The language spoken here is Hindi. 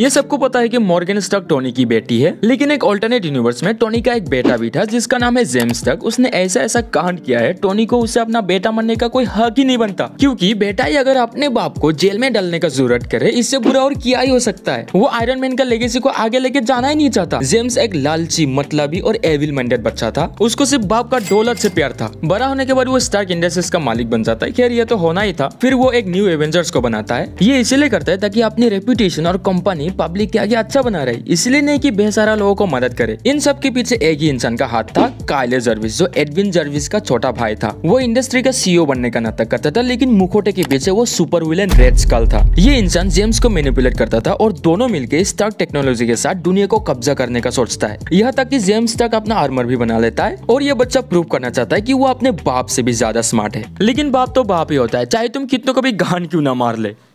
ये सबको पता है कि मॉर्गन स्टक टोनी की बेटी है लेकिन एक ऑल्टरनेट यूनिवर्स में टोनी का एक बेटा भी था जिसका नाम है जेम्स स्टक उसने ऐसा ऐसा कांड किया है टोनी को उसे अपना बेटा मानने का कोई हक ही नहीं बनता क्योंकि बेटा ही अगर अपने बाप को जेल में डालने का जरूरत करे इससे बुरा और किया ही हो सकता है वो आयरन मैन का लेगेसी को आगे लेके जाना ही नहीं चाहता जेम्स एक लालची मतलबी और एविल माइंडेड बच्चा था उसको सिर्फ बाप का डोलर से प्यार था बड़ा होने के बाद वो स्टार्क इंडस्ट्रीज का मालिक बन जाता है खैर ये तो होना ही था फिर वो एक न्यू एवेंजर्स को बनाता है ये इसीलिए करता है ताकि अपनी रेपुटेशन और कंपनी नहीं पब्लिक के आगे अच्छा बना रहे इसलिए नहीं की बेसहारा लोगों को मदद करे इन सब के पीछे एक ही इंसान का हाथ था कायले जर्विस जो एडविन जर्विस का छोटा भाई था वो इंडस्ट्री का सीईओ e बनने का नाटक करता था लेकिन मुखोटे के पीछे वो सुपर विलन रेड स्कल था ये इंसान जेम्स को मेनिपुलेट करता था और दोनों मिलकर स्टार्क टेक्नोलॉजी के साथ दुनिया को कब्जा करने का सोचता है यहाँ तक की जेम्स तक अपना आर्मर भी बना लेता है और ये बच्चा प्रूव करना चाहता है की वो अपने बाप से भी ज्यादा स्मार्ट है लेकिन बाप तो बाप ही होता है चाहे तुम कितनों को भी गान क्यों ना मार ले